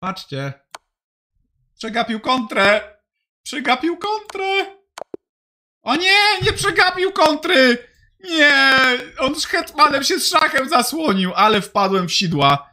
Patrzcie. Przegapił kontrę! Przegapił kontrę! O nie! Nie przegapił kontry! Nie! On z hetmanem się z szachem zasłonił, ale wpadłem w sidła.